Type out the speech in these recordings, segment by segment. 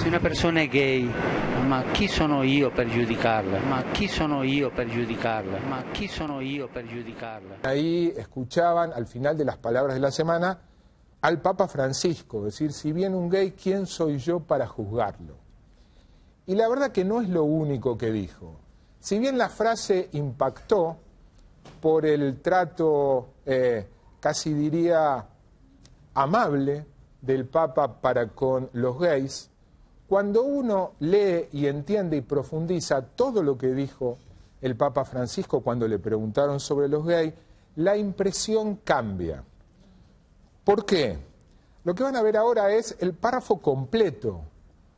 Si una persona es gay, ma chi sono io perjudicarla, giudicarla? Ma chi sono io Ma sono io Ahí escuchaban al final de las palabras de la semana al Papa Francisco, decir, si bien un gay, ¿quién soy yo para juzgarlo? Y la verdad que no es lo único que dijo. Si bien la frase impactó por el trato, eh, casi diría, amable del Papa para con los gays, cuando uno lee y entiende y profundiza todo lo que dijo el Papa Francisco cuando le preguntaron sobre los gays, la impresión cambia. ¿Por qué? Lo que van a ver ahora es el párrafo completo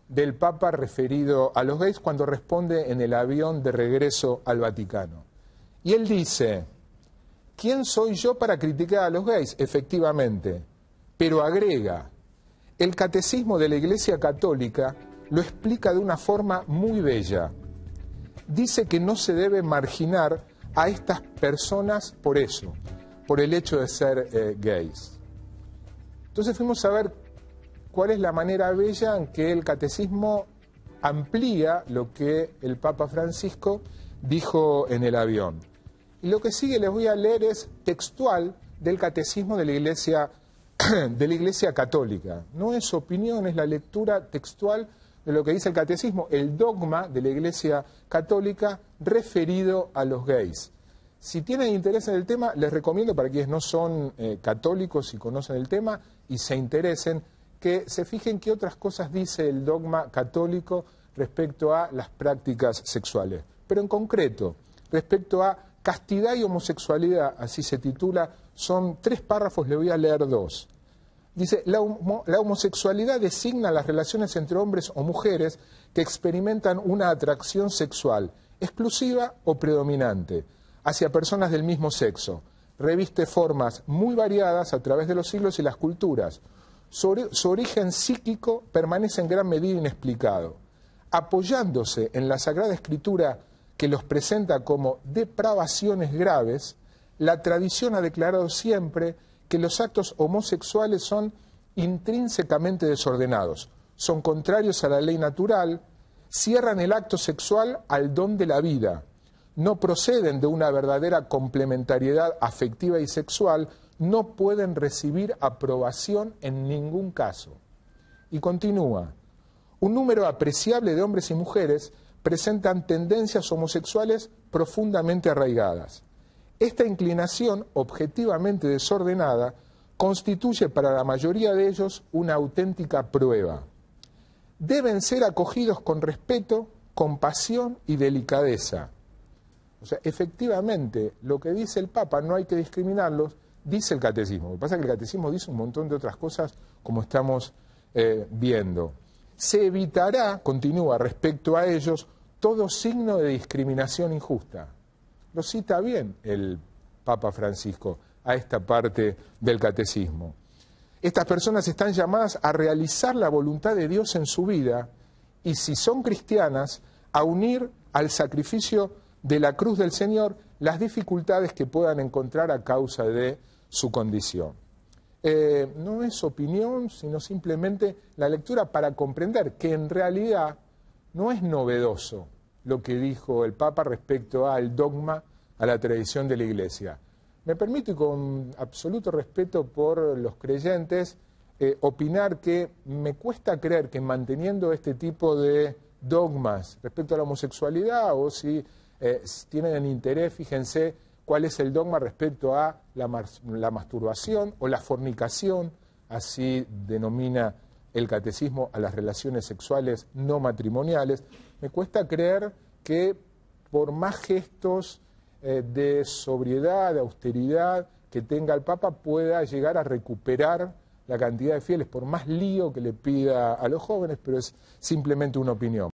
del Papa referido a los gays cuando responde en el avión de regreso al Vaticano. Y él dice, ¿quién soy yo para criticar a los gays? Efectivamente, pero agrega, el catecismo de la Iglesia Católica lo explica de una forma muy bella. Dice que no se debe marginar a estas personas por eso, por el hecho de ser eh, gays. Entonces fuimos a ver cuál es la manera bella en que el catecismo amplía lo que el Papa Francisco dijo en el avión. Y lo que sigue les voy a leer es textual del catecismo de la Iglesia, de la iglesia Católica. No es opinión, es la lectura textual de lo que dice el catecismo, el dogma de la Iglesia Católica referido a los gays. Si tienen interés en el tema, les recomiendo para quienes no son eh, católicos y conocen el tema y se interesen, que se fijen qué otras cosas dice el dogma católico respecto a las prácticas sexuales. Pero en concreto, respecto a castidad y homosexualidad, así se titula, son tres párrafos, le voy a leer dos. Dice, la, homosexualidad designa las relaciones entre hombres o mujeres que experimentan una atracción sexual exclusiva o predominante hacia personas del mismo sexo. Reviste formas muy variadas a través de los siglos y las culturas. Su, su origen psíquico permanece en gran medida inexplicado. Apoyándose en la Sagrada Escritura que los presenta como depravaciones graves, la tradición ha declarado siempre que los actos homosexuales son intrínsecamente desordenados, son contrarios a la ley natural, cierran el acto sexual al don de la vida, no proceden de una verdadera complementariedad afectiva y sexual, no pueden recibir aprobación en ningún caso. Y continúa, un número apreciable de hombres y mujeres presentan tendencias homosexuales profundamente arraigadas. Esta inclinación objetivamente desordenada constituye para la mayoría de ellos una auténtica prueba. Deben ser acogidos con respeto, compasión y delicadeza. O sea, efectivamente, lo que dice el Papa no hay que discriminarlos, dice el catecismo. Lo que pasa es que el catecismo dice un montón de otras cosas como estamos eh, viendo. Se evitará, continúa respecto a ellos, todo signo de discriminación injusta lo cita bien el Papa Francisco a esta parte del catecismo. Estas personas están llamadas a realizar la voluntad de Dios en su vida y si son cristianas, a unir al sacrificio de la cruz del Señor las dificultades que puedan encontrar a causa de su condición. Eh, no es opinión, sino simplemente la lectura para comprender que en realidad no es novedoso lo que dijo el Papa respecto al dogma, a la tradición de la Iglesia. Me permito, con absoluto respeto por los creyentes, eh, opinar que me cuesta creer que manteniendo este tipo de dogmas respecto a la homosexualidad o si eh, tienen interés, fíjense cuál es el dogma respecto a la, la masturbación o la fornicación, así denomina el catecismo a las relaciones sexuales no matrimoniales, me cuesta creer que por más gestos eh, de sobriedad, de austeridad que tenga el Papa, pueda llegar a recuperar la cantidad de fieles, por más lío que le pida a los jóvenes, pero es simplemente una opinión.